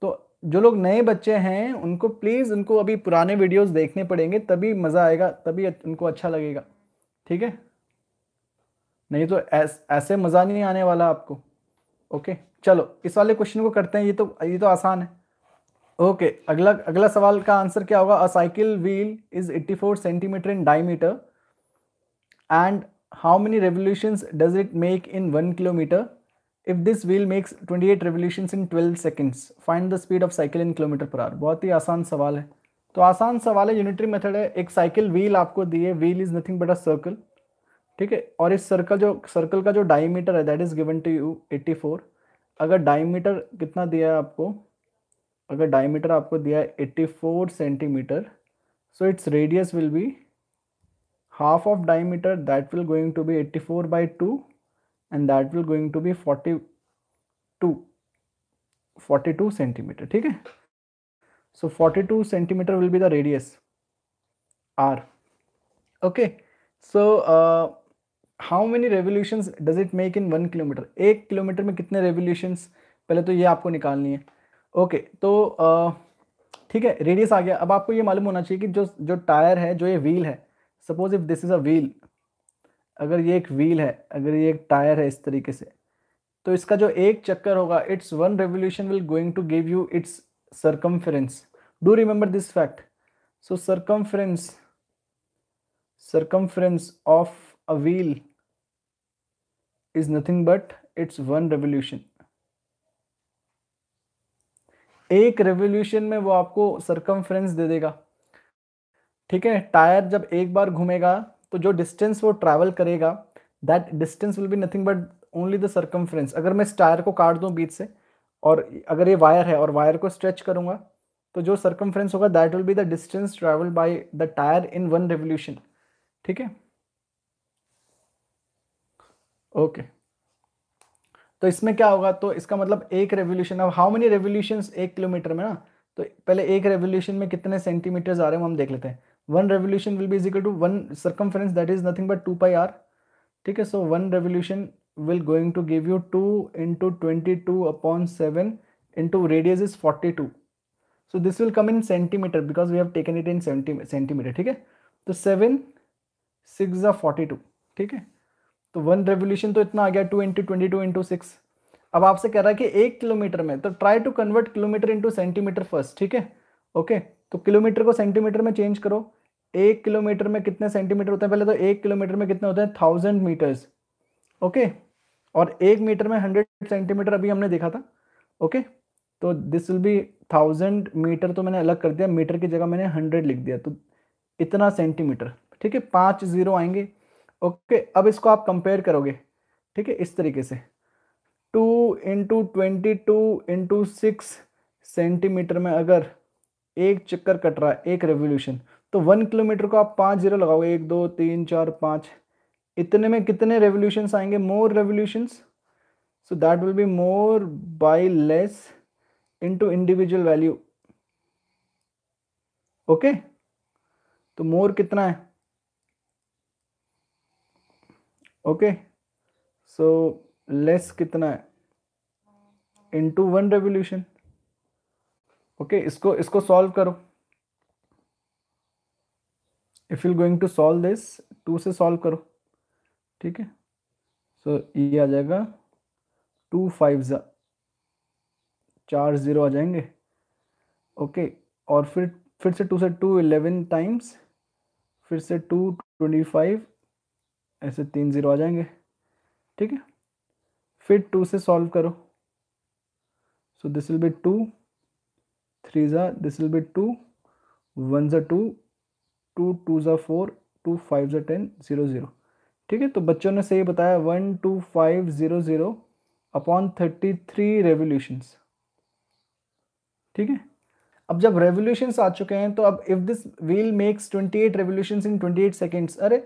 तो जो लोग नए बच्चे हैं उनको प्लीज़ उनको अभी पुराने वीडियोस देखने पड़ेंगे तभी मज़ा आएगा तभी उनको अच्छा लगेगा ठीक है नहीं तो ऐस, ऐसे मज़ा नहीं आने वाला आपको ओके चलो इस वाले क्वेश्चन को करते हैं ये तो ये तो आसान है ओके अगला अगला सवाल का आंसर क्या होगा a cycle wheel is 84 centimetre in diameter and how many revolutions does it make in 1 kilometer? If this wheel makes 28 revolutions in 12 seconds, find the speed of cycle in kilometer per hour. बहुत ही आसान सवाल है तो आसान सवाल है unitary method है एक साइकिल व्हील आपको दी है wheel is nothing but a circle ठीक है और इस सर्कल जो सर्कल का जो डायमीटर है that is given to you 84 अगर डायमीटर कितना दिया है आपको अगर डायमीटर आपको दिया है 84 centimetre so it's radius will be half of diameter that will going to be 84 by 2 and that will going to be 42 42 centimeter ठीक है so 42 centimeter will be the radius r okay so uh, how many revolutions does it make in one kilometer एक kilometre mein kitne revolutions पहले तो ये आपको निकालनी है okay okay, तो ठीक uh, है रेडियस आ गया अब आपको ये मालूम होना चाहिए कि जो जो टायर है जो ये व्हील है suppose if this is a wheel अगर ये एक व्हील है अगर ये एक टायर है इस तरीके से तो इसका जो एक चक्कर होगा it's one revolution will going to give you it's circumference do remember this fact so circumference circumference of a wheel is nothing but it's one revolution एक रेवोल्यूशन में वो आपको सरकमफ्रेंस दे देगा ठीक है टायर जब एक बार घूमेगा तो जो डिस्टेंस वो ट्रैवल करेगा that distance will be nothing but only the circumference अगर मैं इस टायर को काट दूँ बीच से और अगर ये वायर है और वायर को स्ट्रेच करूँगा तो जो सर्कम्फ्रेंस होगा that will be the distance travel by the tyre in one revolution ठीक है ओके तो इसमें क्या होगा तो इसका मतलब एक रेवोल्यूशन अब हाउ मेनी रेवोल्यूशन एक किलोमीटर में ना तो पहले एक रेवोल्यूशन में कितने सेंटीमीटर्स आ रहे हैं हम देख लेते हैं one revolution will be is equal to one circumference that is nothing but two pi r ठीक है so one revolution will going to give you two into twenty two upon seven into radius is forty two so this will come in centimetre because we have taken it in centimetre ठीक है तो seven six ज़ा forty two ठीक है तो one revolution तो इतना आ गया two into twenty two into six अब आपसे कह रहा है कि एक किलोमीटर में तो try to convert kilometre into centimetre first ठीक है ओके तो किलोमीटर को सेंटीमीटर में चेंज करो एक किलोमीटर में कितने सेंटीमीटर होते हैं पहले तो एक किलोमीटर में कितने होते हैं थाउजेंड मीटर्स ओके और एक मीटर में हंड्रेड सेंटीमीटर अभी हमने देखा था ओके तो this will be thousand metre तो मैंने अलग कर दिया मीटर की जगह मैंने हंड्रेड लिख दिया तो इतना सेंटीमीटर ठीक है पाँच जीरो आएंगे ओके अब इसको आप कंपेयर करोगे ठीक है इस तरीके से two into twenty two into six centimetre में अगर एक चक्कर कट रहा है एक रेवोल्यूशन तो वन किलोमीटर को आप पाँच जीरो लगाओगे एक दो तीन चार पाँच इतने में कितने रेवोल्यूशन आएंगे more revolution so that will be more by less into individual value okay तो मोर कितना है ओके सो लेस कितना है इनटू वन रेवोल्यूशन ओके इसको इसको सॉल्व करो if you going to solve this two से सॉल्व करो ठीक है सो ये आ जाएगा टू फाइव चार ज़ीरो आ जाएंगे ओके okay, और फिर फिर से टू से टू इलेवन टाइम्स फिर से टू ट्वेंटी फाइव ऐसे तीन ज़ीरो आ जाएंगे ठीक है फिर टू से सॉल्व करो so this will be two threes are this will be two ones are two two twos are four two five are ten zero zero ठीक है तो बच्चों ने सही बताया one two five zero zero upon thirty three revolutions ठीक है अब जब रेवोल्यूशंस आ चुके हैं तो अब if this wheel makes twenty eight revolutions in twenty eight seconds अरे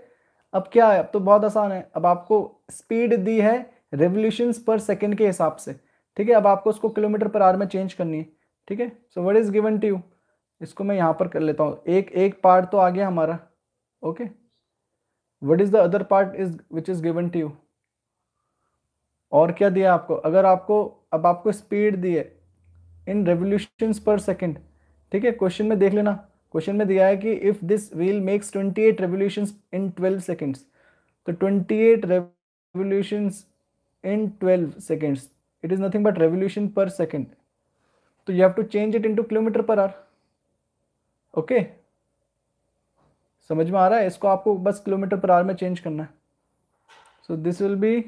अब क्या है अब तो बहुत आसान है अब आपको स्पीड दी है रेवोल्यूशंस पर सेकेंड के हिसाब से ठीक है अब आपको उसको किलोमीटर पर आर में चेंज करनी है ठीक है so what is given to you इसको मैं यहाँ पर कर लेता हूँ एक एक पार्ट तो आ गया हमारा okay what is the other part is which is given to you और क्या दिया आपको अगर आपको अब आपको स्पीड दी है इन रेवोल्यूशन पर सेकेंड ठीक है क्वेश्चन में देख लेना क्वेश्चन में दिया है कि if this wheel makes 28 eight revolution in 12 seconds तो 28 eight revolution in 12 seconds it is nothing but revolution per second तो you have to change it into kilometre per hour okay समझ में आ रहा है इसको आपको बस किलोमीटर पर आर में चेंज करना है so this will be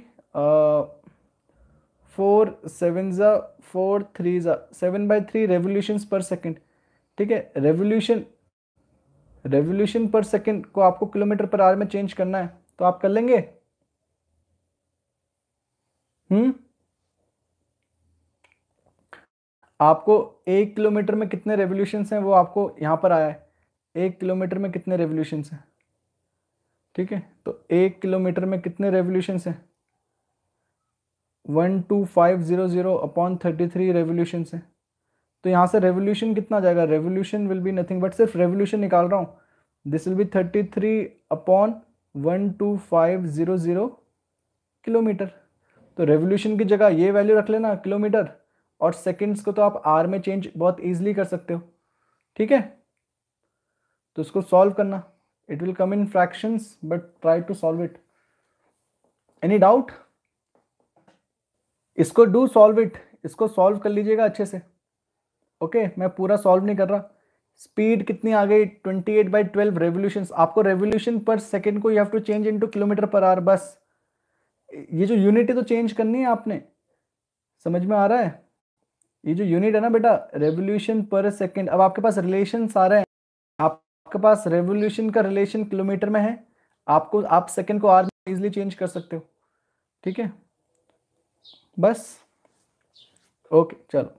four seven ज़ा फोर थ्री ज़ा seven by three revolution per second ठीक है रेवोल्यूशन रेवोल्यूशन पर सेकेंड को आपको किलोमीटर पर आर में चेंज करना है तो आप कर लेंगे हम्म आपको एक किलोमीटर में कितने रेवोल्यूशन हैं वो आपको यहाँ पर आया है एक किलोमीटर में कितने रेवोल्यूशन हैं ठीक है तो एक किलोमीटर में कितने रेवोल्यूशन हैं one two five zero zero upon thirty three revolution हैं तो यहाँ से रेवोल्यूशन कितना जाएगा revolution will be nothing but सिर्फ रेवोल्यूशन निकाल रहा हूँ this will be thirty three upon one two five zero zero kilometre तो रेवोल्यूशन की जगह ये वैल्यू रख लेना किलोमीटर और सेकेंड्स को तो आप आर में चेंज बहुत ईजिली कर सकते हो ठीक है तो इसको सॉल्व करना it will come in fractions but try to solve it any doubt इसको डू सॉल्व इट इसको सॉल्व कर लीजिएगा अच्छे से ओके okay, मैं पूरा सॉल्व नहीं कर रहा स्पीड कितनी आ गई 28 एट बाई ट्वेल्व रेवोल्यूशन आपको रेवोल्यूशन पर सेकेंड को you have to change into kilometre per hour बस ये जो यूनिट है तो चेंज करनी है आपने समझ में आ रहा है ये जो यूनिट है ना बेटा रेवोल्यूशन पर सेकेंड अब आपके पास रिलेशन सारे हैं आपके पास रेवोल्यूशन का रिलेशन किलोमीटर में है आपको आप सेकेंड को आर में इजिली चेंज कर सकते हो ठीक है बस ओके चलो